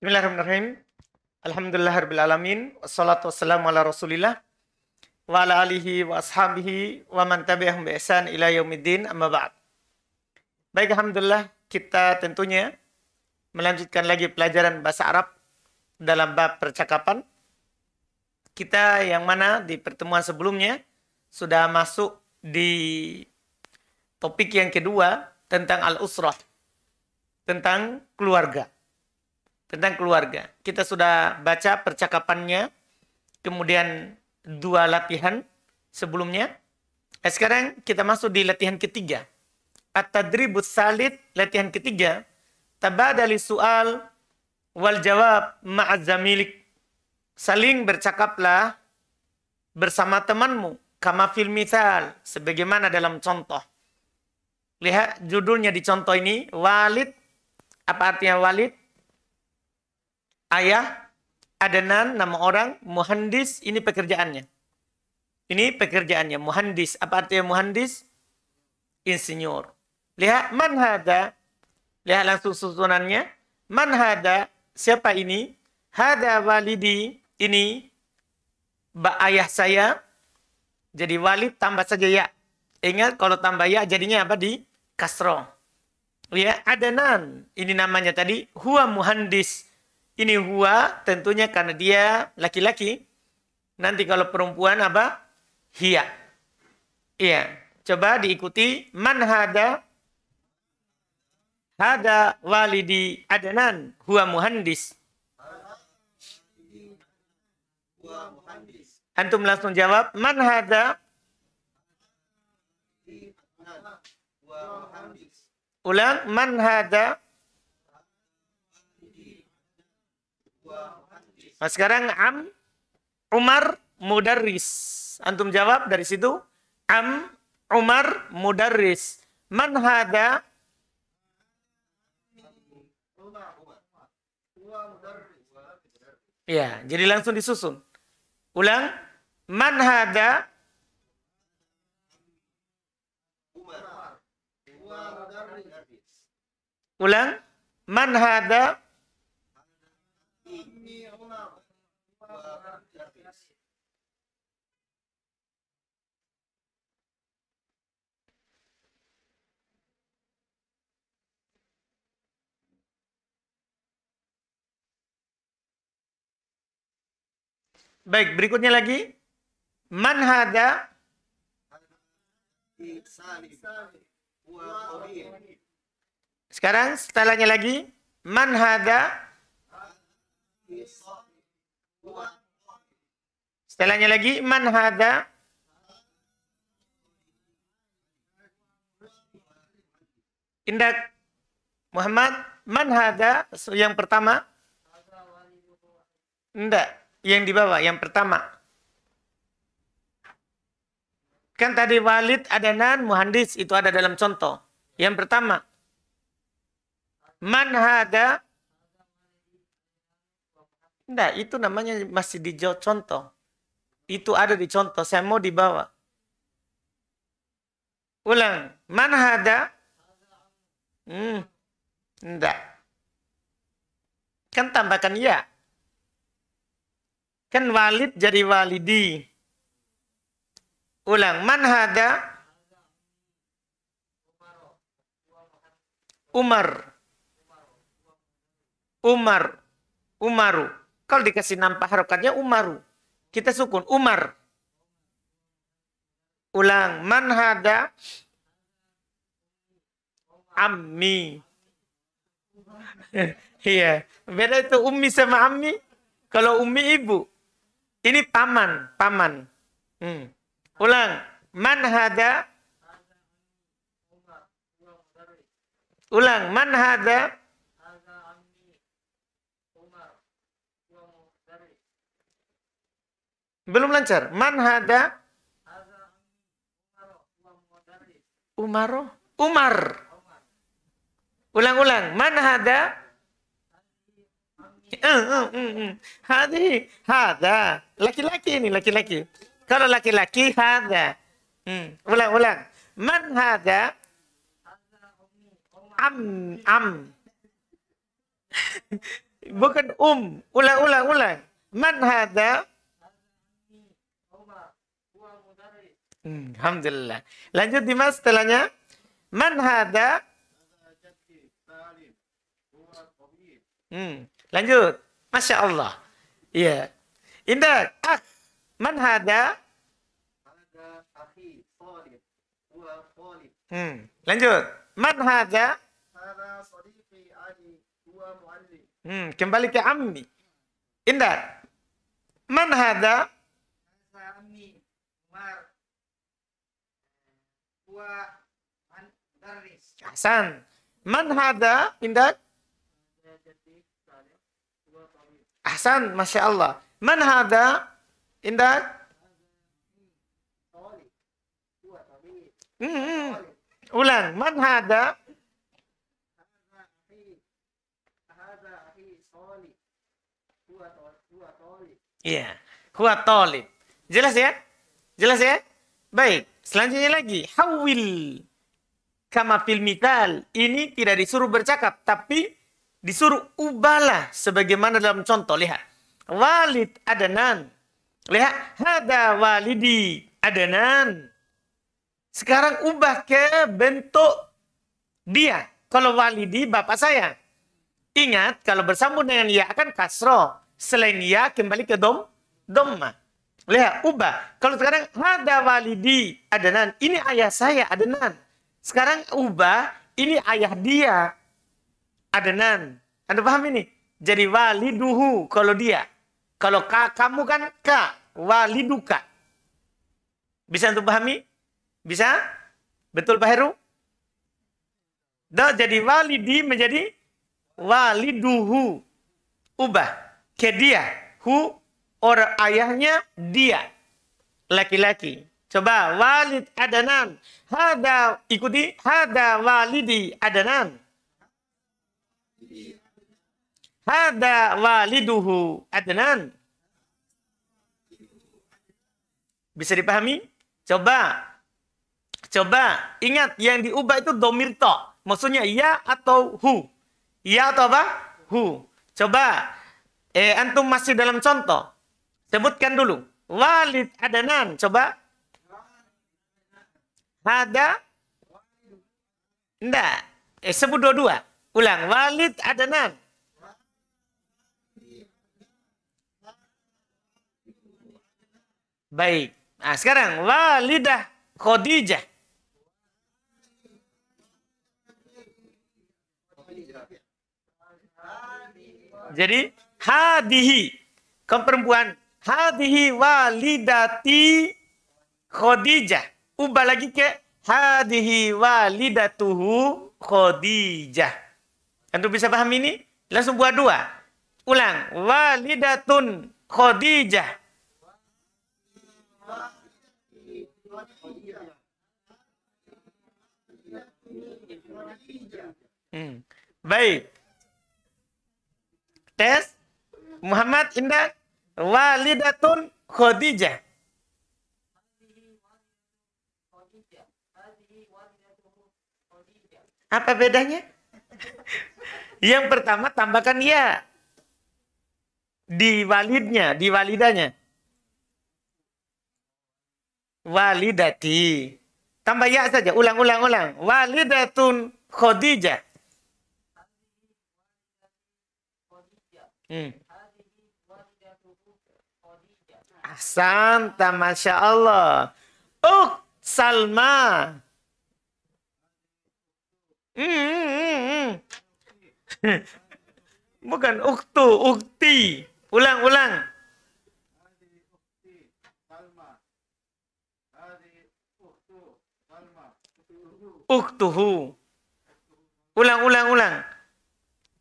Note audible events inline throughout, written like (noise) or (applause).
Bismillahirrahmanirrahim. alamin. Wassalatu wassalamu ala rasulillah. Wa ala alihi wa ashabihi wa man tabi'ahum bi ihsan ila yaumiddin amma ba'd. Baik, Alhamdulillah kita tentunya melanjutkan lagi pelajaran bahasa Arab dalam bab percakapan. Kita yang mana di pertemuan sebelumnya sudah masuk di topik yang kedua tentang al-usrah, tentang keluarga tentang keluarga. Kita sudah baca percakapannya, kemudian dua latihan sebelumnya. Nah, sekarang kita masuk di latihan ketiga. at tadribut salid, latihan ketiga. Tabadali soal wal jawab ma'azamilik. Saling bercakaplah bersama temanmu. Kama fil misal, sebagaimana dalam contoh. Lihat judulnya di contoh ini, walid. Apa artinya walid? ayah, adenan nama orang, muhandis ini pekerjaannya. Ini pekerjaannya, muhandis. Apa artinya muhandis? Insinyur. Lihat man hada. Lihat langsung susunannya. Man hada, siapa ini? Hada walidi, ini Ba ayah saya. Jadi walid tambah saja ya. Ingat kalau tambah ya jadinya apa di kasro. Lihat adenan Ini namanya tadi. Huwa muhandis ini huwa tentunya karena dia laki-laki. Nanti kalau perempuan apa? Hiya. Iya. Coba diikuti. Man hada. Hada walidi adanan. Huwa muhandis. Antum langsung jawab. Man hada. Ulang. Man hada. Nah sekarang Am Umar Mudarris. Antum jawab dari situ. Am Umar Mudarris. Man hada Ya, jadi langsung disusun. Ulang. Man hada Ulang. Man hada Baik, berikutnya lagi. Man hada Sekarang setelahnya lagi. Man hada Setelahnya lagi. Man hada Indak Muhammad. Man hada Yang pertama. Indak yang dibawa? Yang pertama. Kan tadi Walid, Adanan, Muhandis itu ada dalam contoh. Yang pertama. Man hada. Nah, itu namanya masih di contoh. Itu ada di contoh. Saya mau dibawa. Ulang. Man hada. Hmm. Enggak. Kan tambahkan ya. Kan walid jadi walidi. Ulang. Man hada? Umar. Umar. Umaru. Kalau dikasih nampak harokatnya Umaru. Kita sukun. Umar. Ulang. Man hada? Ammi. (laughs) Iya. Beda itu ummi sama ammi. Kalau ummi ibu. Ini paman, paman. Hmm. Ulang. Man hada. Ulang. Man hada. Belum lancar. Man hada. Umaro. Umar. Ulang-ulang. Man hada. Eh, eh, eh, Hadi, hada. Laki-laki ini laki-laki. Kalau laki-laki hada. Hmm, ulang, ulang. Man hada? Am, am. Bukan um. Ulang, ulang, ulang. Man hada? Hmm, alhamdulillah. Lanjut Dimas setelahnya. Man hada? Hmm. Lanjut. Masya Allah. Iya. Yeah. Indah. Ah, man hada? Hada Hmm. Lanjut. Man hada? Hada sadiqi muallim. Hmm. Kembali ke Ammi. Indah. Man hada? Ammi. Umar. Eh, Wa Hasan. Man hada? Indah. Ahsan, Masya Allah. Man hadha? Indah? Hmm, hmm. Ulang. Man hadha? Iya. Yeah. Huwa talib. Jelas ya? Jelas ya? Baik. Selanjutnya lagi. Hawil. Kama fil mital. Ini tidak disuruh bercakap. Tapi disuruh ubahlah sebagaimana dalam contoh lihat. Walid Adanan. Lihat, hada walidi Adanan. Sekarang ubah ke bentuk dia. Kalau walidi bapak saya. Ingat kalau bersambung dengan ya akan kasro. Selain ya kembali ke dom, domma. Lihat, ubah. Kalau sekarang hada walidi Adanan. Ini ayah saya Adanan. Sekarang ubah ini ayah dia adenan, Anda paham ini? Jadi waliduhu kalau dia. Kalau ka, kamu kan ka, waliduka. Bisa untuk pahami? Bisa? Betul Pak Heru? do jadi walidi menjadi waliduhu. Ubah. Ke dia. Hu orang ayahnya dia. Laki-laki. Coba walid adanan. Hada ikuti. Hada walidi adanan. Hada waliduhu Adnan. Bisa dipahami? Coba. Coba. Ingat, yang diubah itu domir to. Maksudnya ya atau hu. Ya atau apa? Hu. Coba. Eh, antum masih dalam contoh. Sebutkan dulu. Walid Adnan. Coba. Hada. Enggak. Eh, sebut dua-dua. Ulang. Walid Adnan. Baik. Nah, sekarang walidah Khadijah. Jadi hadihi kaum perempuan hadihi walidati Khadijah. Ubah lagi ke hadihi walidatuhu Khadijah. Antum bisa paham ini? Langsung buat dua. Ulang. Walidatun Khadijah. Hmm. Baik. Tes. Muhammad Indah. Walidatun Khadijah. Apa bedanya? (laughs) Yang pertama tambahkan ya. Di walidnya, di walidanya. Walidati. Tambah ya saja, ulang, ulang, ulang. Walidatun Khadijah. Hmm. Ahsanta, Masya Allah. Uk Salma. Hmm. hmm hmm. hmm. (laughs) Bukan uktu, ukti. Ulang, ulang. Uktuhu. Ulang, ulang, ulang.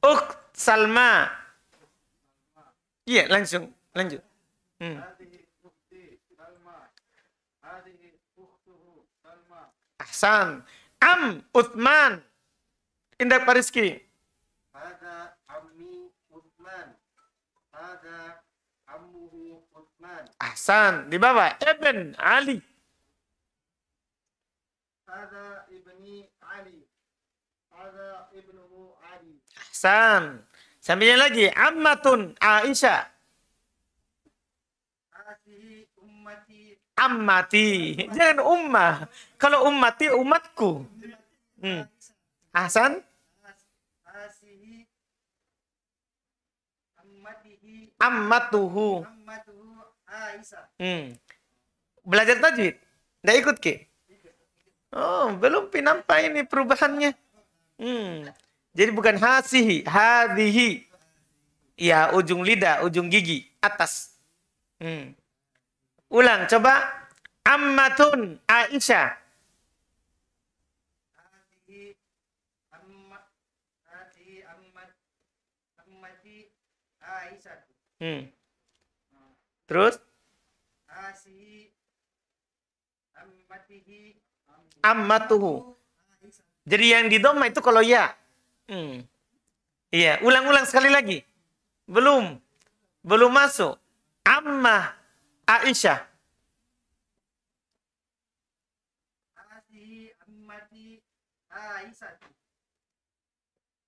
Uk Salma. Iya, langsung. Lanjut. Hmm. Ahsan. Am Uthman. Indah Pak Rizky. Ada ammi Uthman. Ada ammuhu Uthman. Ahsan. Di bawah. Ibn Ali. Ada ibni Ali. Ada Ibnu Ali. Ahsan. Sambilnya lagi, ammatun Aisyah. Ammati. Jangan ummah. Kalau ummati, umatku. Hmm. Ahsan? Ammatuhu. Hmm. Belajar tajwid? Tidak ikut, Ki? Oh, belum pinampai ini perubahannya. Hmm. Jadi bukan hasihi, hadihi. Ya, ujung lidah, ujung gigi, atas. Hmm. Ulang, coba. Ammatun Aisyah. Hmm. Terus? Ammatuhu. Jadi yang di doma itu kalau ya. Hmm. Iya, ulang-ulang sekali lagi. Belum. Belum masuk. Amma Aisyah.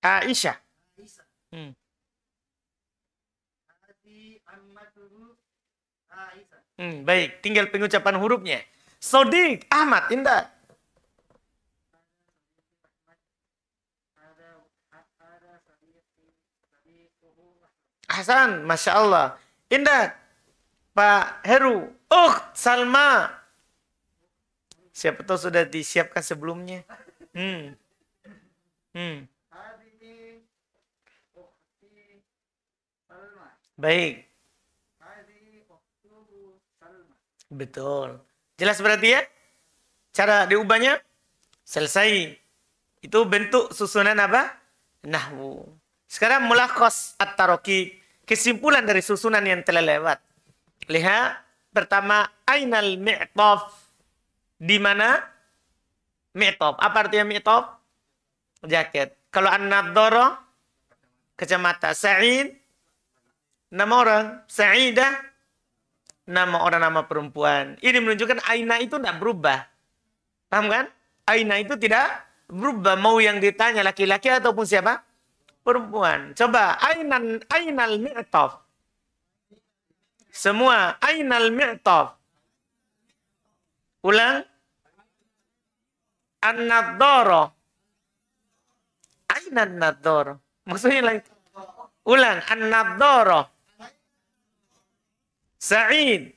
Aisyah. Hmm. Hmm, baik, tinggal pengucapan hurufnya. Sodik, Ahmad, indah. Hasan, Masya Allah. Indah. Pak Heru. Uh, Salma. Siapa tahu sudah disiapkan sebelumnya. Hmm. Hmm. Baik. Betul. Jelas berarti ya? Cara diubahnya? Selesai. Itu bentuk susunan apa? Nahwu. Sekarang mulakos at-tarokik kesimpulan dari susunan yang telah lewat. Lihat, pertama, Ainal Mi'tof. Di mana? Mi'tof. Apa artinya Mi'tof? Jaket. Kalau An-Nadoro, kacamata. Sa'id, nama orang. Sa'idah, nama orang, nama perempuan. Ini menunjukkan Aina itu tidak berubah. Paham kan? Aina itu tidak berubah. Mau yang ditanya laki-laki ataupun siapa? perempuan. Coba ainal ainal mi'taf. Semua ainal mi'tof. Ulang. An-nadhara. Ainal nadhara. Maksudnya lain. Ulang. An-nadhara. Sa'id.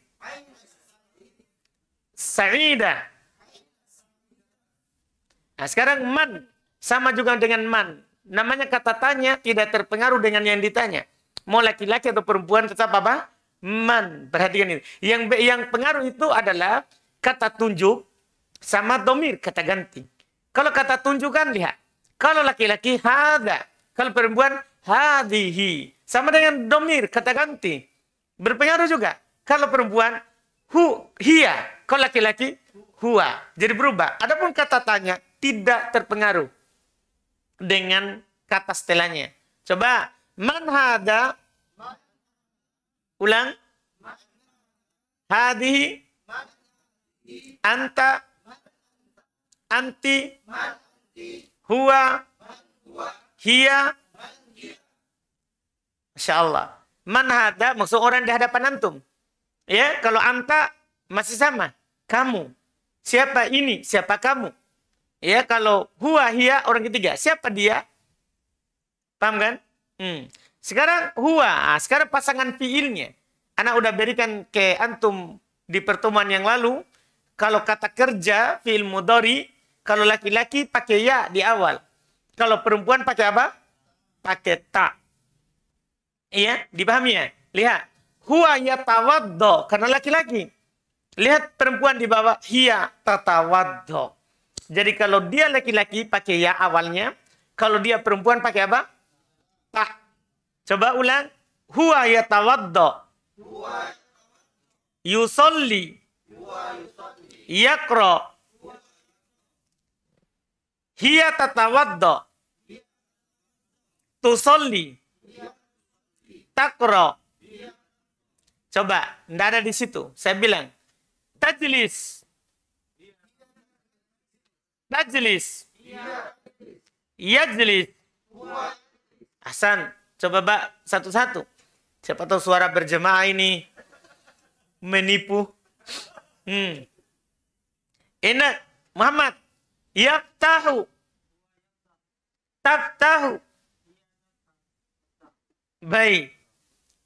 Sa'ida. Nah, sekarang man sama juga dengan man namanya kata tanya tidak terpengaruh dengan yang ditanya. Mau laki-laki atau perempuan tetap apa? Man. Perhatikan ini. Yang yang pengaruh itu adalah kata tunjuk sama domir, kata ganti. Kalau kata tunjukkan, lihat. Kalau laki-laki, hada. Kalau perempuan, hadihi. Sama dengan domir, kata ganti. Berpengaruh juga. Kalau perempuan, hu, hia. Kalau laki-laki, huwa Jadi berubah. Adapun kata tanya, tidak terpengaruh dengan kata setelahnya. Coba man hada ulang hadi anta anti huwa hia, Masya Allah. Man hada maksud orang di hadapan antum. Ya, kalau anta masih sama. Kamu. Siapa ini? Siapa kamu? Ya, kalau huwa hia orang ketiga, siapa dia? Paham kan? Hmm. Sekarang huwa, ah, sekarang pasangan fiilnya. Anak udah berikan ke antum di pertemuan yang lalu, kalau kata kerja fiil mudori, kalau laki-laki pakai ya di awal. Kalau perempuan pakai apa? Pakai tak. Iya, dipahami ya? Lihat. Huwa tawaddo, karena laki-laki. Lihat perempuan di bawah, hiya tatawaddo. Jadi kalau dia laki-laki pakai ya awalnya, kalau dia perempuan pakai apa? Pak. Coba ulang. Huwa yatawaddo. Yusolli. Yakro. Hiya tatawaddo. Tusolli. Takro. Coba, tidak ada di situ. Saya bilang, tajlis Tajlis. Yajlis. Iya. Hasan, coba pak satu-satu. Siapa tahu suara berjemaah ini menipu. Hmm. Enak, Muhammad. tahu. Yaktahu. tahu. Baik.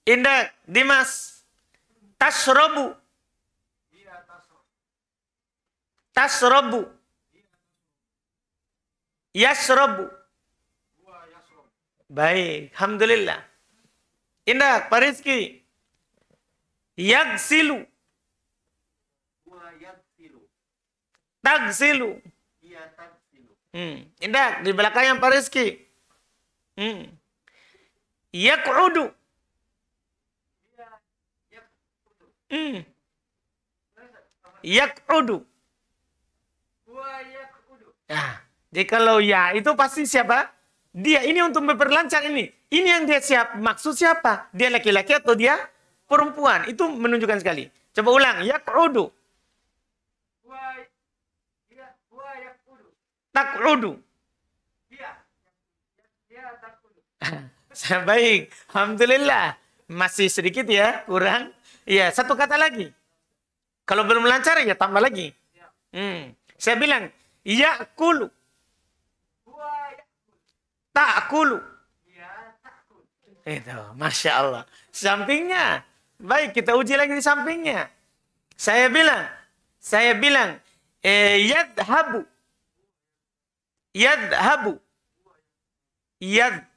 Indah, Dimas. Tasrobu. Tasrobu. Yasrabu. Baik, Alhamdulillah. Indah, Pariski, Yak silu, Tak Hmm. Indah, di belakang yang Pariski, Hmm. Yakudu. Hmm. Yakudu. Ya. Jadi kalau ya itu pasti siapa? Dia ini untuk memperlancar ini. Ini yang dia siap maksud siapa? Dia laki-laki atau dia perempuan? Itu menunjukkan sekali. Coba ulang. Tak kudu. (laughs) Baik. Alhamdulillah. Masih sedikit ya. Kurang. Iya. Satu kata lagi. Kalau belum lancar ya tambah lagi. Hmm. Saya bilang. Yakulu. Ta'kulu. Ya, Itu, Masya Allah. Sampingnya. Baik, kita uji lagi di sampingnya. Saya bilang, saya bilang, eh, yadhabu. Yadhabu. Yad.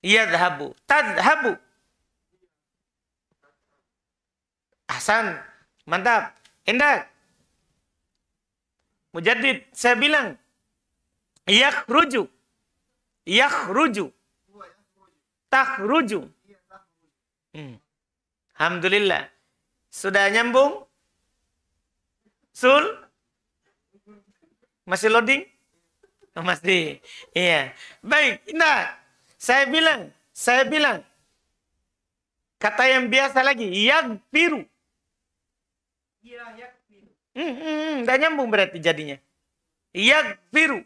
Yadhabu. Tadhabu. Hasan, mantap. Indah. Mujadid, saya bilang, Yakhruju. Yakhruju. Takhruju. Hmm. Alhamdulillah. Sudah nyambung? Sul? Masih loading? Oh, masih. Iya. Baik. Nah, saya bilang, saya bilang. Kata yang biasa lagi, yagfiru. Iya, yagfiru. Hmm, hmm, gak hmm. nyambung berarti jadinya. Yagfiru.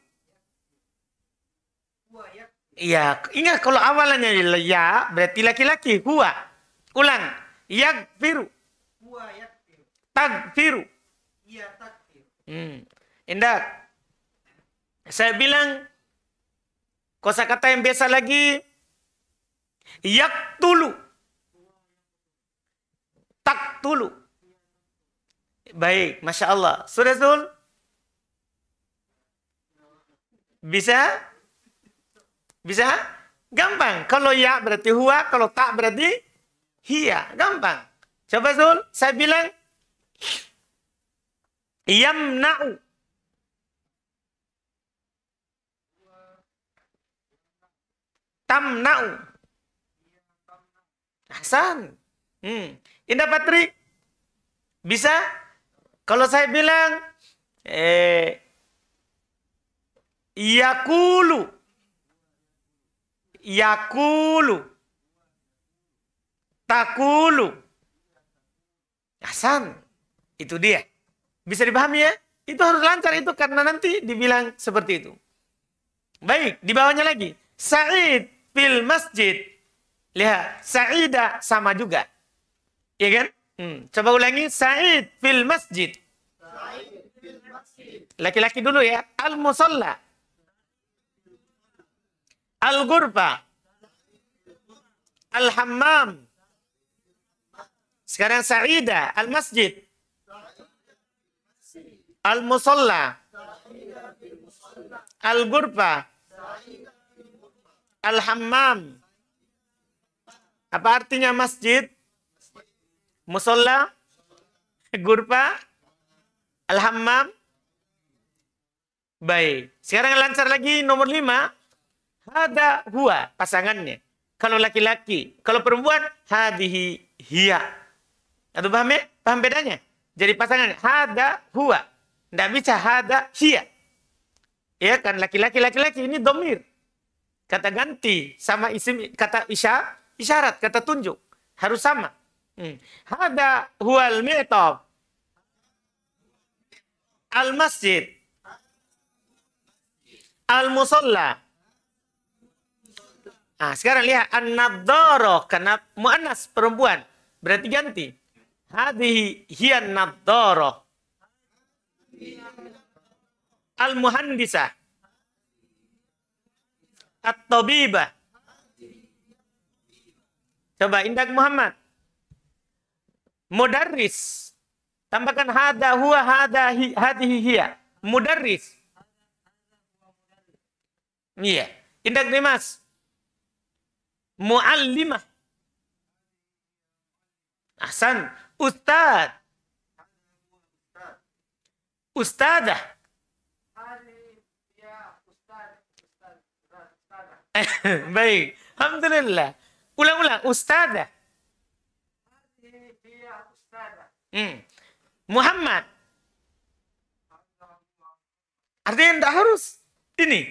Iya, ingat kalau awalannya ya berarti laki-laki huwa. Ulang. Yaghfiru. Huwa yaghfiru. Tagfiru. Iya, tagfiru. Hmm. Indah. Saya bilang kosakata yang biasa lagi yaktulu. Taktulu. Baik, Masya Allah. Sudah, Zul? Bisa? Bisa? Gampang. Kalau ya berarti huwa, kalau tak berarti hiya. Gampang. Coba Zul, saya bilang yamna'u. Tamna'u. Hasan. Hmm. Indah Patri. Bisa? Kalau saya bilang eh yakulu yakulu takulu Hasan itu dia bisa dipahami ya itu harus lancar itu karena nanti dibilang seperti itu baik di bawahnya lagi Sa'id fil masjid lihat Sa'ida sama juga ya kan hmm. coba ulangi Sa'id fil masjid laki-laki dulu ya al musalla al gurba Al-Hammam. Sekarang Sa'ida. Al-Masjid. Al-Musalla. al gurba Al-Hammam. Apa artinya masjid? Musola? Gurba. Al-Hammam? Baik. Sekarang lancar lagi nomor lima. Hada huwa pasangannya. Kalau laki-laki, kalau perempuan hadihi hiya. Atau paham ya? Paham bedanya? Jadi pasangan hada huwa. Tidak bisa hada hiya. Ya kan laki-laki laki-laki ini domir. Kata ganti sama isim kata isya, isyarat kata tunjuk harus sama. Hmm. Hada huwal mi'tab. Al masjid. Al musalla Nah, sekarang lihat an-nadhara karena muannas perempuan. Berarti ganti. Hadhihi hiya an-nadhara. al muhandisa at tabiba Coba indak Muhammad. Mudarris. Tambahkan hada huwa hada hi, hadhihi hiya. Mudarris. Iya. Yeah. Indak Dimas muallimah. Ahsan, ustad. Ustadah. (laughs) Baik, alhamdulillah. Ulang-ulang, ustadah. Hmm. Muhammad. Artinya tidak harus ini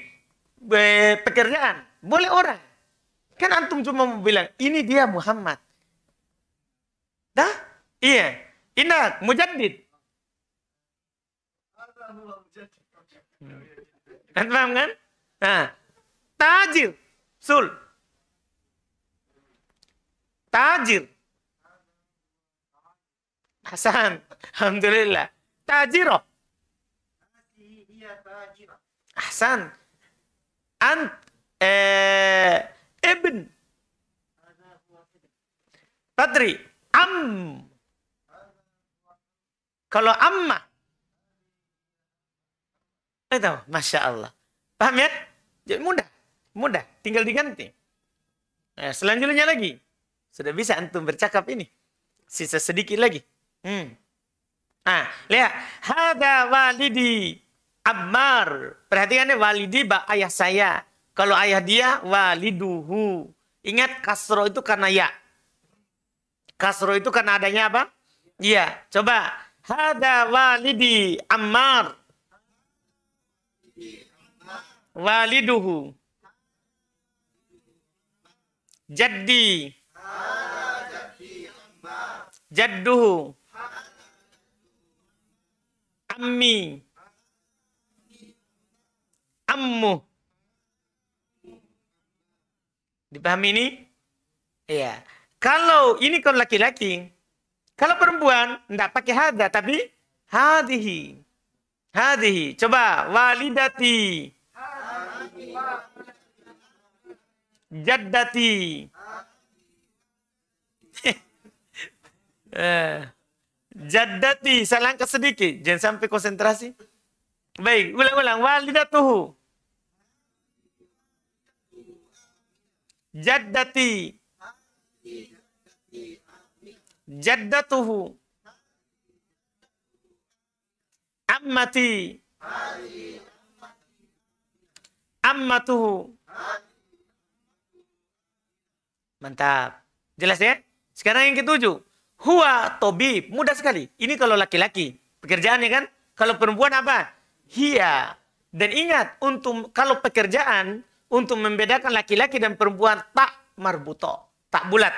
pekerjaan, boleh orang. Kan antum cuma mau bilang, ini dia Muhammad. Dah? Iya. Ingat, mujaddid. Kan paham kan? Nah, tajir, sul. Tajir. Hasan, Alhamdulillah. Tajiro. Hasan. Ant, eh, Ibn. Tadri. Am. Kalau amma. Itu, Masya Allah. Paham ya? Jadi ya, mudah. Mudah. Tinggal diganti. Nah, selanjutnya lagi. Sudah bisa antum bercakap ini. Sisa sedikit lagi. Hmm. Ah, lihat. Hada walidi. Ammar. Perhatikan ini ya, walidi bak ayah saya. Kalau ayah dia waliduhu. Ingat kasro itu karena ya. Kasro itu karena adanya apa? Iya. Coba. Hada walidi Ammar. Waliduhu. Jaddi. Jadduhu. Ammi. Ammu. Dipahami ini? Iya. Kalau ini kalau laki-laki, kalau perempuan tidak pakai hada tapi hadihi. Hadihi. Coba walidati. jadati jadati jaddati, (laughs) eh, saya sedikit. Jangan sampai konsentrasi. Baik, ulang-ulang. Walidatuhu. jaddati jaddatuhu ammati ammatuhu mantap jelas ya sekarang yang ketujuh huwa tobib mudah sekali ini kalau laki-laki pekerjaannya kan kalau perempuan apa hia dan ingat untuk kalau pekerjaan untuk membedakan laki-laki dan perempuan tak marbuto, tak bulat.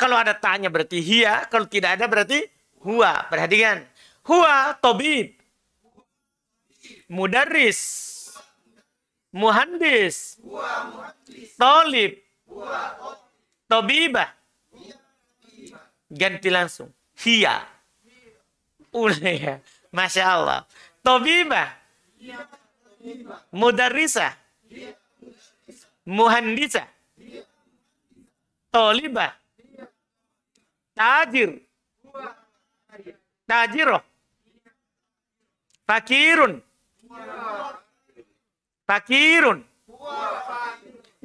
Kalau ada tanya berarti hia, kalau tidak ada berarti hua. Perhatikan. hua, tobib. Mudaris. Muhandis. Tolib. Tobibah. Ganti langsung. Hia. Uleh. Ya. Masya Allah. Tobibah. Mudarisah muhandisa, toliba, tajir, tajiro, fakirun, fakirun.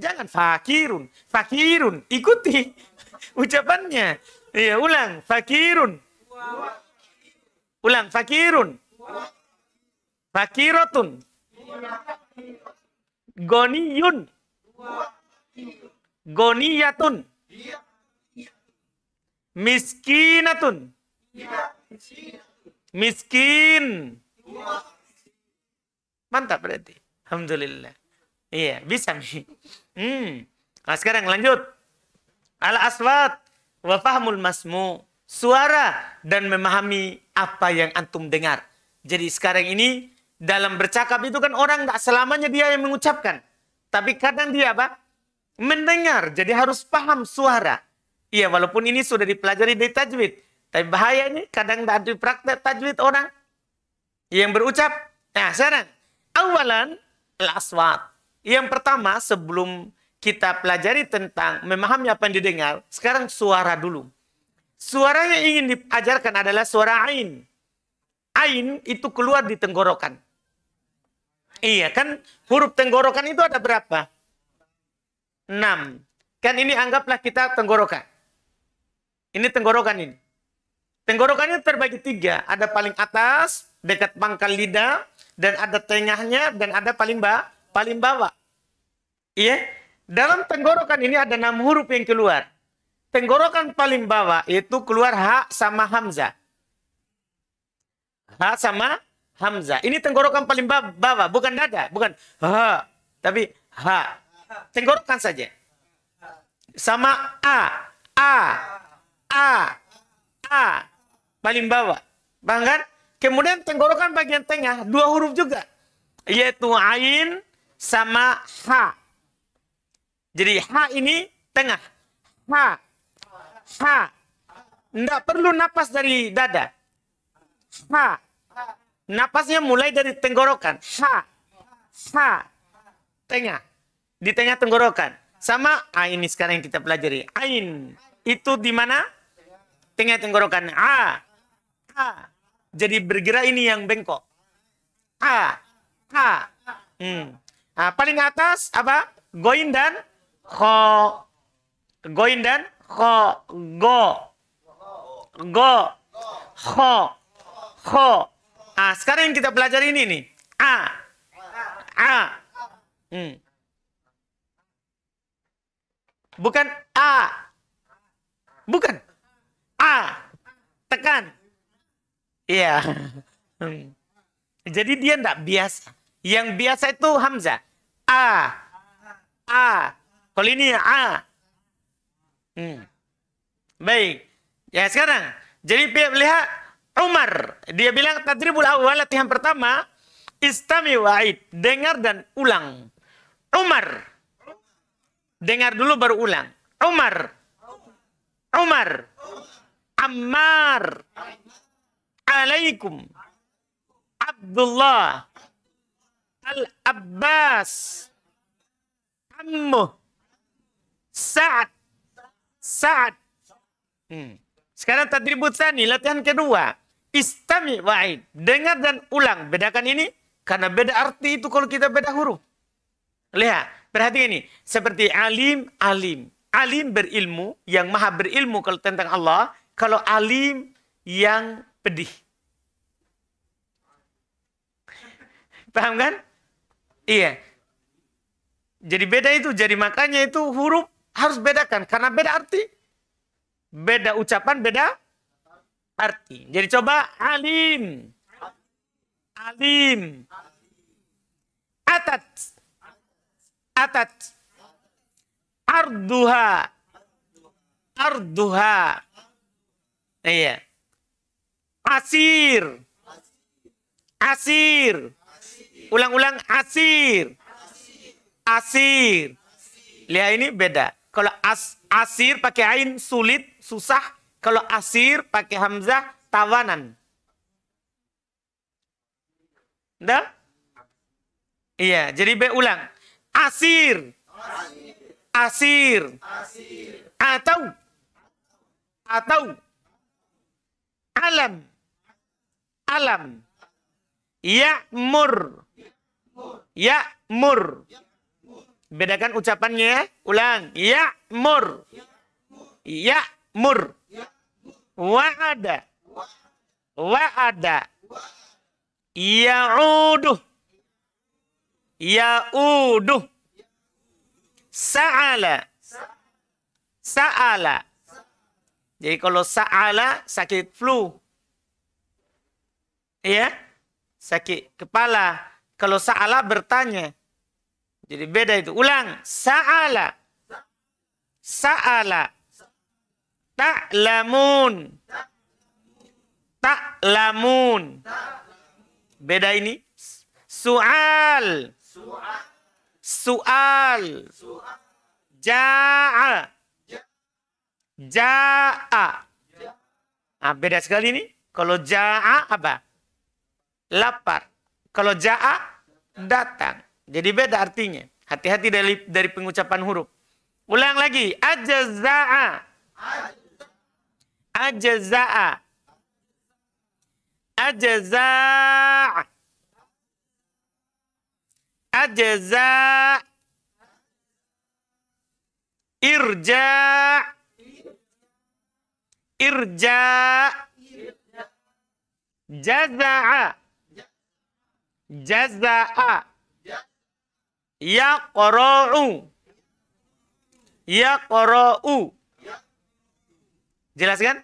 Jangan fakirun, fakirun. Ikuti (laughs) ucapannya. Iya, ulang. Fakirun. Ulang. Fakirun. Fakirotun. Goniyun. Goniyatun. Miskinatun. Miskin. Mantap berarti. Alhamdulillah. Iya, bisa nih. Hmm. Nah, sekarang lanjut. Al aswat wa fahmul masmu. Suara dan memahami apa yang antum dengar. Jadi sekarang ini dalam bercakap itu kan orang tak selamanya dia yang mengucapkan. Tapi kadang dia apa? Mendengar. Jadi harus paham suara. Iya walaupun ini sudah dipelajari dari tajwid. Tapi bahayanya kadang tidak dipraktek tajwid orang. Yang berucap. Nah sekarang. Awalan laswat. Yang pertama sebelum kita pelajari tentang memahami apa yang didengar. Sekarang suara dulu. Suaranya ingin diajarkan adalah suara ain. Ain itu keluar di tenggorokan. Iya kan huruf tenggorokan itu ada berapa? 6. Kan ini anggaplah kita tenggorokan. Ini tenggorokan ini. Tenggorokan ini terbagi tiga. Ada paling atas, dekat pangkal lidah, dan ada tengahnya, dan ada paling bawah. paling bawah. Iya. Dalam tenggorokan ini ada enam huruf yang keluar. Tenggorokan paling bawah itu keluar H sama Hamzah. H sama hamzah. Ini tenggorokan paling bawah, bukan dada, bukan ha, tapi ha. Tenggorokan saja. Sama a, a, a, a, paling bawah. Bangkan. Kemudian tenggorokan bagian tengah, dua huruf juga. Yaitu ain sama ha. Jadi ha ini tengah. Ha. Ha. Tidak perlu napas dari dada. Ha. Napasnya mulai dari tenggorokan. Ha, ha, tengah. Di tengah tenggorokan. Sama A ini sekarang yang kita pelajari. Ain. Itu di mana? Tengah tenggorokan. A. A. Jadi bergerak ini yang bengkok. A. A. Hmm. Nah, paling atas apa? Goin dan ho, Goin dan ho, Go. Go. ho, ho. Ah, sekarang yang kita pelajari ini nih. A. A. Hmm. Bukan A. Bukan. A. Tekan. Iya. Yeah. Hmm. Jadi dia tidak biasa. Yang biasa itu Hamzah. A. A. Kalau ini A. Hmm. Baik. Ya sekarang. Jadi lihat Umar, dia bilang tadribul awal latihan pertama, istami wa'id, dengar dan ulang. Umar, dengar dulu baru ulang. Umar, Umar, Ammar, Alaikum, Abdullah, Al-Abbas, Ammu, Sa'ad, Sa'ad. Hmm. Sekarang tadribut tani, latihan kedua. Istami wa'id. Dengar dan ulang. Bedakan ini. Karena beda arti itu kalau kita beda huruf. Lihat. Perhatikan ini. Seperti alim, alim. Alim berilmu. Yang maha berilmu kalau tentang Allah. Kalau alim yang pedih. Paham kan? Iya. Jadi beda itu. Jadi makanya itu huruf harus bedakan. Karena beda arti. Beda ucapan, beda arti. Jadi coba alim. Alim. Atat. Atat. Arduha. Arduha. Iya. Asir. Asir. Ulang-ulang asir. Asir. Lihat ini beda. Kalau as, asir pakai ain sulit, susah kalau asir pakai hamzah tawanan. Da? Iya, jadi B ulang. Asir. Asir. Asir. Atau. Atau. Alam. Alam. Ya mur. Bedakan ucapannya ya. Ulang. Ya -mur. Wa'ada. Wa'ada. Ya'uduh. Ya'uduh. Sa'ala. Sa'ala. Jadi kalau sa'ala sakit flu. Ya. Sakit kepala. Kalau sa'ala bertanya. Jadi beda itu. Ulang. Sa'ala. Sa'ala. Ta'lamun. Ta'lamun. Beda ini? Soal, soal, Ja'a. Ja'a. Ah, beda sekali ini. Kalau ja'a apa? Lapar. Kalau ja'a datang. Jadi beda artinya. Hati-hati dari dari pengucapan huruf. Ulang lagi. Ajza'a. Ajza'a. ajza' ajza' Irja. Irja. Jaza'a. Jaza'a. Yaqra'u. Yaqra'u. Jelas kan?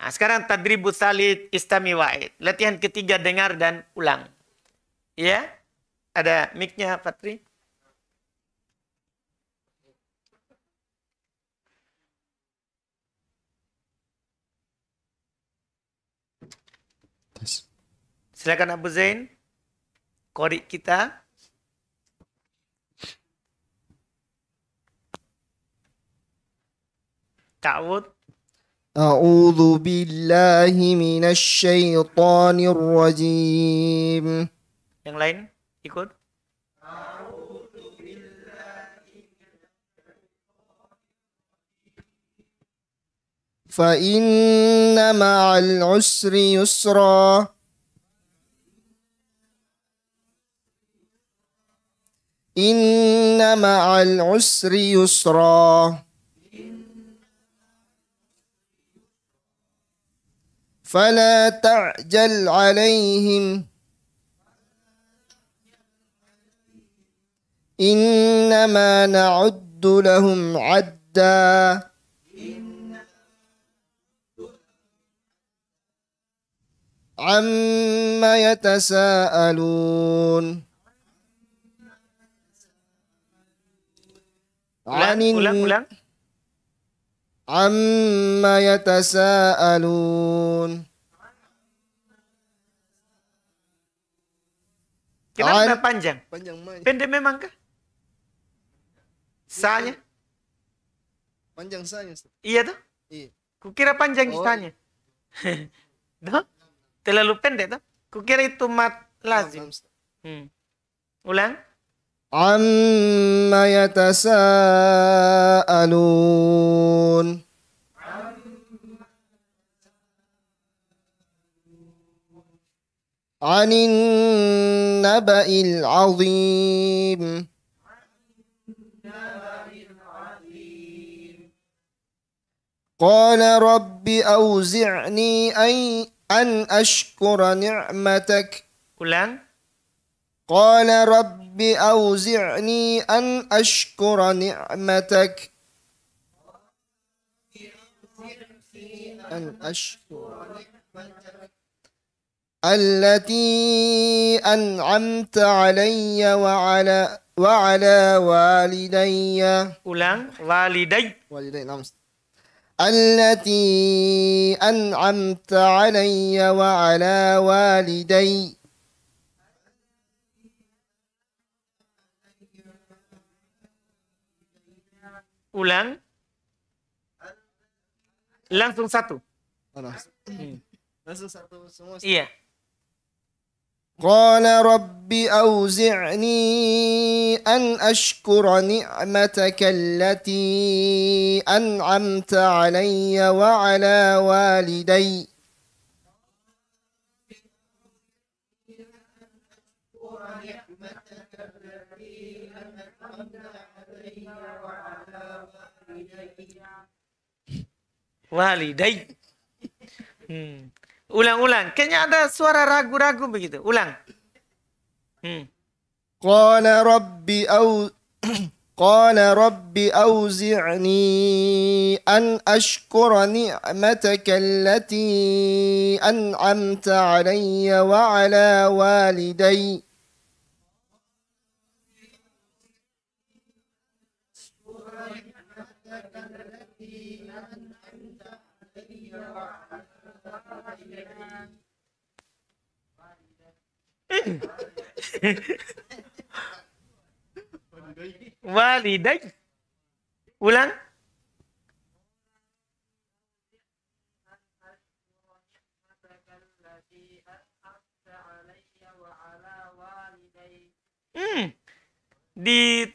Nah, sekarang tadribu salit istami wa'id. Latihan ketiga dengar dan ulang. Ya? Ada mic-nya Patri? Silakan Abu Zain. Korik kita. Ta'ud. أعوذ بالله من الشيطان الرجيم yang lain ikut فإن مع العسر يسرا إن مع العسر يسرا فلا تعجل عليهم إنما نعد لهم عدا عما يتساءلون عن ulang, عما يتساءلون Kenapa An... panjang? Panjang Pendek memang kah? Sanya? Panjang sanya. Iya tuh? Iya. Kukira panjang oh. sanya. (laughs) Tuh? Terlalu pendek tuh? Kukira itu mat lazim. Hmm. Ulang? عما يتساءلون عن النبأ العظيم قال رب أوزعني أن أشكر نعمتك كلان قال رب أوزعني أن أشكر نعمتك أن أشكر نعمتك التي أنعمت علي وعلى وعلى والدي ulang والدي والدي نعم التي أنعمت علي وعلى والدي ulang langsung satu langsung satu semua iya قال رب أوزعني أن أشكر نعمتك التي أنعمت علي وعلى والديّ walidai. Hmm. Ulang-ulang. Kayaknya ada suara ragu-ragu begitu. Ulang. Hmm. Qala rabbi au قال رب أوزعني أن أشكر نعمتك التي أنعمت علي وعلى والدي Walidai. Ulang. Hmm. Di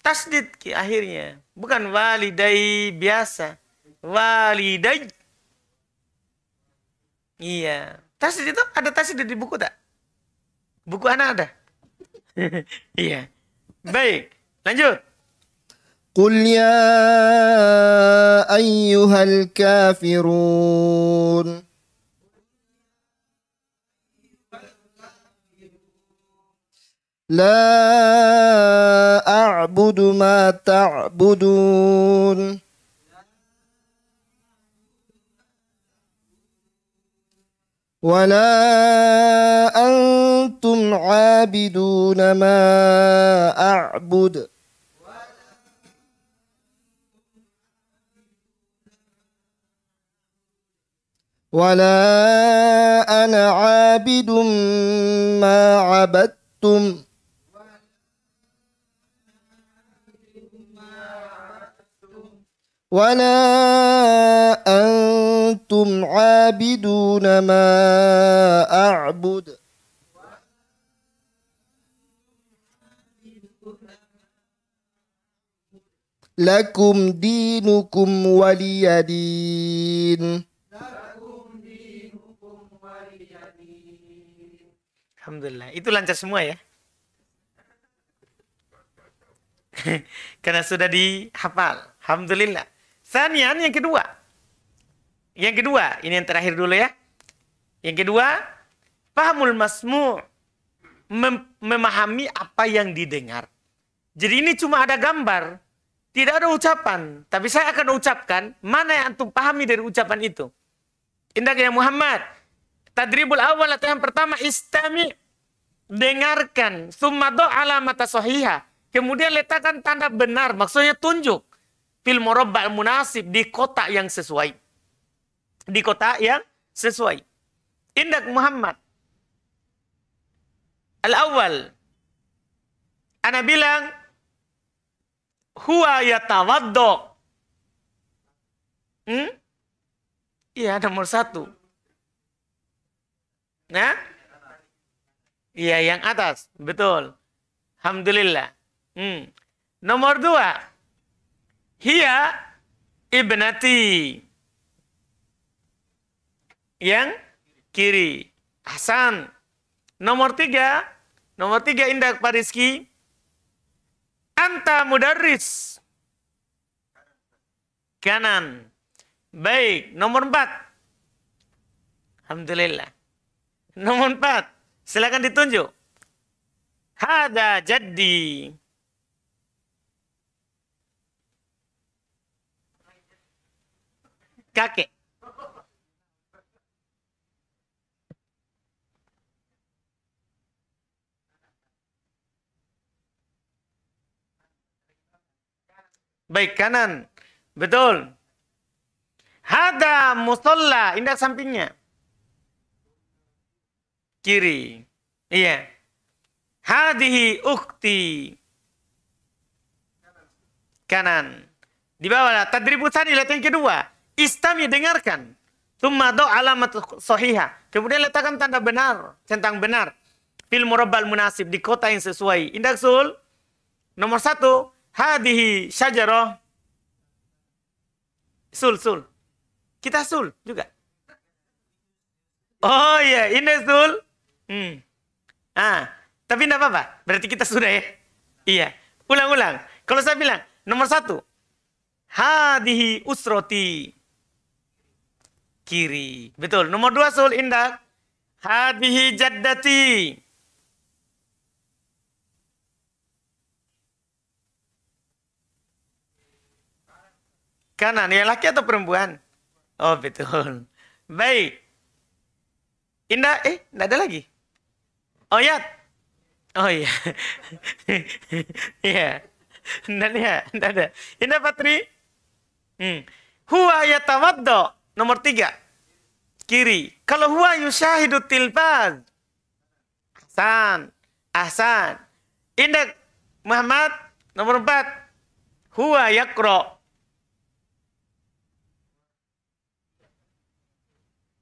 tasdid ki akhirnya. Bukan walidai biasa. Walidai. Iya. Tasdid itu ada tasdid di buku tak? Buku anak ada? (laughs) iya. Baik, lanjut. Qul ya ayyuhal kafirun. لا أعبد ما تعبدون ولا أنتم عابدون ما أعبد ولا أنا عابد ما عبدتم ولا أنتم عابدون ما أعبد لكم دينكم ولي دين Alhamdulillah. Itu lancar semua ya. (laughs) Karena sudah dihafal. Alhamdulillah. Sanian yang kedua. Yang kedua, ini yang terakhir dulu ya. Yang kedua, pahamul masmu mem memahami apa yang didengar. Jadi ini cuma ada gambar, tidak ada ucapan. Tapi saya akan ucapkan mana yang antum pahami dari ucapan itu. Indah ya Muhammad. Tadribul awal atau yang pertama istami dengarkan. Summa do'ala mata sohiha. Kemudian letakkan tanda benar. Maksudnya tunjuk fil murabba' munasib di kota yang sesuai. Di kota yang sesuai. Indak Muhammad. Al-awwal. Ana bilang huwa yatawaddo. Hmm? Iya, nomor satu. Nah? Iya, yang atas. Betul. Alhamdulillah. Hmm. Nomor dua. Hiya ibnati. Yang kiri. Hasan. Nomor tiga. Nomor tiga indah Pak Rizky. Anta Mudaris Kanan. Baik. Nomor empat. Alhamdulillah. Nomor empat. Silakan ditunjuk. Hada jadi. kakek. Baik, kanan. Betul. Hada musalla indah sampingnya. Kiri. Iya. Hadihi ukti. Kanan. Di bawah, tadribu tadi, lihat yang kedua. Istami ya dengarkan. Tumma do alamat sohiha. Kemudian letakkan tanda benar. Centang benar. Fil murabbal munasib. Di kota yang sesuai. Indaksul. sul. Nomor satu. Hadihi syajaroh. Sul, sul. Kita sul juga. Oh iya. indah sul. Hmm. Ah. Tapi tidak apa-apa. Berarti kita sudah ya. Iya. Ulang-ulang. Kalau saya bilang. Nomor satu. Hadihi usroti kiri. Betul. Nomor dua Sul Indah. Hadihi jaddati. Kanan, ya laki atau perempuan? Oh, betul. Baik. Indah, eh, tidak ada lagi. Oh, ya. Oh, iya. (laughs) Iya. Tidak ya. ada. Indah Patri. Hmm. Huwa yatawaddo. Nomor tiga, kiri. Kalau huwa yusyahidu tilbaz. Ahsan. Ahsan. Indek Muhammad. Nomor empat. Huwa yakro.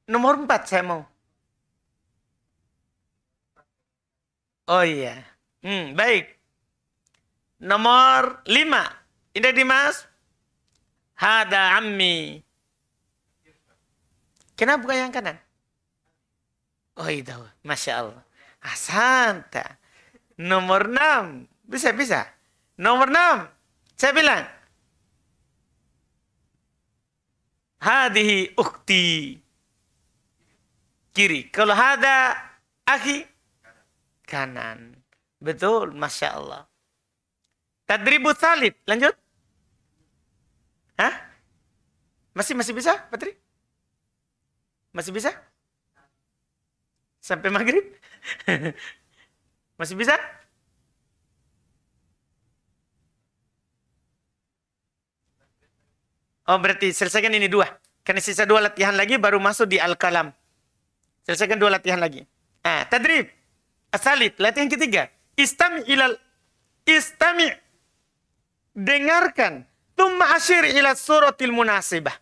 Nomor empat saya mau. Oh iya. Hmm, baik. Nomor lima. Indek Dimas. Hada ammi. Kenapa bukan yang kanan? Oh itu, Masya Allah. Asanta. Ah, Nomor enam Bisa, bisa. Nomor enam, Saya bilang. Hadihi ukti. Kiri. Kalau ada akhi. Kanan. Betul, Masya Allah. Tadribu salib. Lanjut. Hah? Masih masih bisa, Patrick? Masih bisa? Sampai maghrib? (laughs) Masih bisa? Oh berarti selesaikan ini dua. Karena sisa dua latihan lagi baru masuk di Al-Kalam. Selesaikan dua latihan lagi. Ah, tadrib. Asalit. Latihan ketiga. Istami ilal. Istami. Dengarkan. Tumma asyir ila suratil munasibah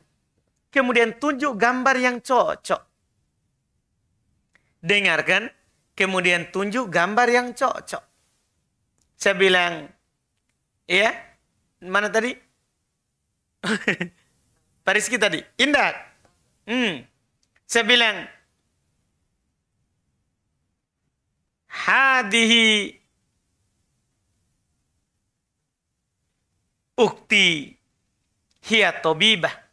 kemudian tunjuk gambar yang cocok. Dengarkan, kemudian tunjuk gambar yang cocok. Saya bilang, ya, mana tadi? Pariski (laughs) tadi, indah. Hmm. Saya bilang, hadihi ukti hiya tabibah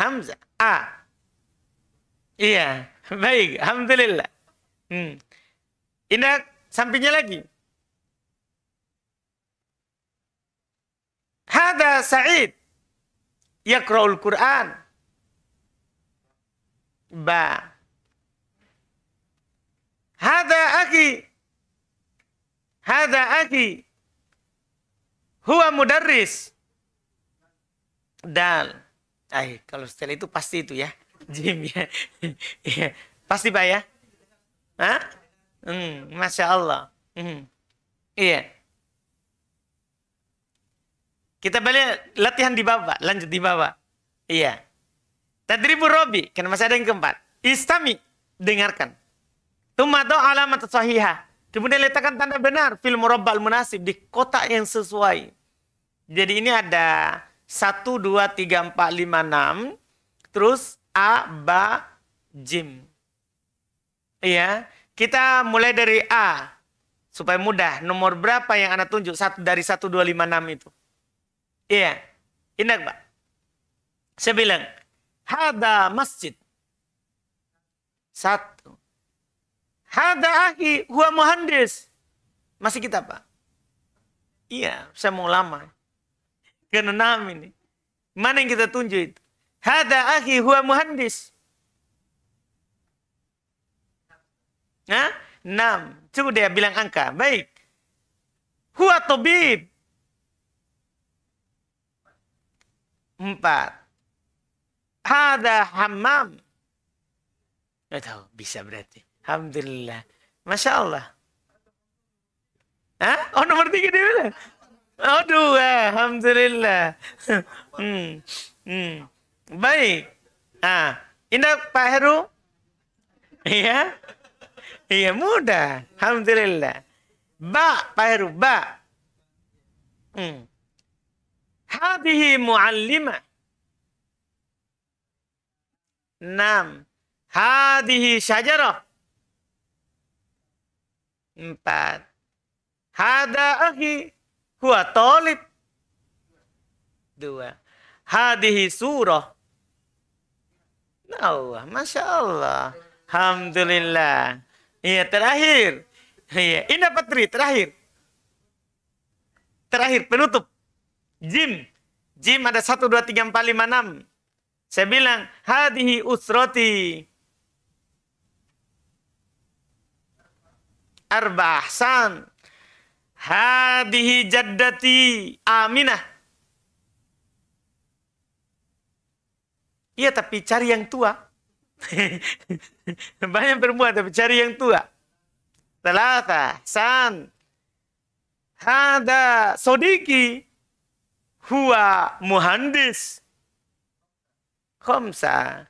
Hamzah. A. Iya. Baik. Alhamdulillah. Hmm. Indah sampingnya lagi. Hada Sa'id. ya Yakra'ul Quran. Ba. Hada aki. Hada aki. Huwa mudarris. Dal. Ay, kalau setelah itu pasti itu ya. (laughs) Jim ya. Iya. Pasti Pak ya? Hah? Hmm, Masya Allah. Hmm. Iya. Kita balik latihan di bawah, lanjut di bawah. Iya. Tadribu Robi, karena masih ada yang keempat. Istami, dengarkan. Tumato alamat sahiha. Kemudian letakkan tanda benar film robbal munasib di kotak yang sesuai. Jadi ini ada 1, 2, 3, 4, 5, 6. Terus A, Ba, Jim. Iya. Kita mulai dari A. Supaya mudah. Nomor berapa yang Anda tunjuk satu dari 1, 2, 5, 6 itu? Iya. Indah, Pak. Saya bilang, Hada masjid. Satu. Hada ahi huwa muhandis. Masih kita, Pak. Iya, saya mau lama nama ini. Mana yang kita tunjuk itu? Hada akhi huwa muhandis. Nah, enam. Cukup dia bilang angka. Baik. Huwa tabib. Empat. Hada hammam. Gak tahu, bisa berarti. Alhamdulillah. Masya Allah. Hah? Oh nomor tiga dia bilang. Aduh, eh, alhamdulillah. (laughs) hmm. Hmm. Baik. Ah, indah Pak Heru. Iya. Iya, mudah. Alhamdulillah. Ba, Pak Heru, ba. Hmm. Hadihi muallima. Enam. Hadihi syajarah. Empat. Hada akhi huwa talib. Dua. Hadihi surah. Allah, Masya Allah. Alhamdulillah. Iya, terakhir. Iya, Ina Patri, terakhir. Terakhir, penutup. Jim. Jim ada 1, 2, 3, 4, 5, 6. Saya bilang, hadihi usroti. Arba ahsan. Hadihi jaddati Aminah. Iya tapi cari yang tua. (laughs) Banyak perempuan tapi cari yang tua. Talata, san. Hada sodiki. Huwa muhandis. Khomsa.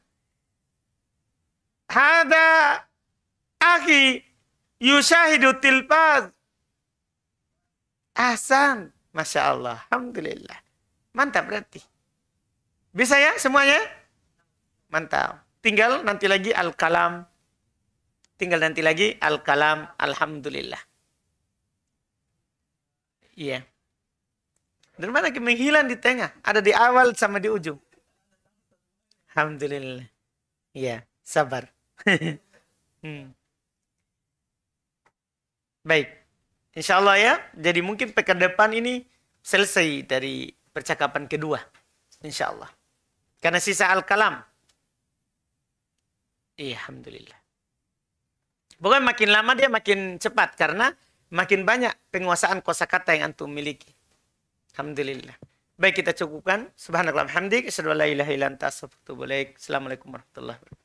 Hada aki yushahidu tilpaz Ahsan. Masya Allah. Alhamdulillah. Mantap berarti. Bisa ya semuanya? Mantap. Tinggal nanti lagi al-kalam. Tinggal nanti lagi al-kalam. Alhamdulillah. Iya. Yeah. Dari mana menghilang di tengah. Ada di awal sama di ujung. Alhamdulillah. Iya. Sabar. (laughs) hmm. Baik. Insya Allah ya. Jadi mungkin pekan depan ini selesai dari percakapan kedua. Insya Allah. Karena sisa al-kalam. Iya, Alhamdulillah. Bukan makin lama dia makin cepat. Karena makin banyak penguasaan kosakata yang antum miliki. Alhamdulillah. Baik kita cukupkan. Subhanallah Alhamdulillah. Assalamualaikum warahmatullahi wabarakatuh.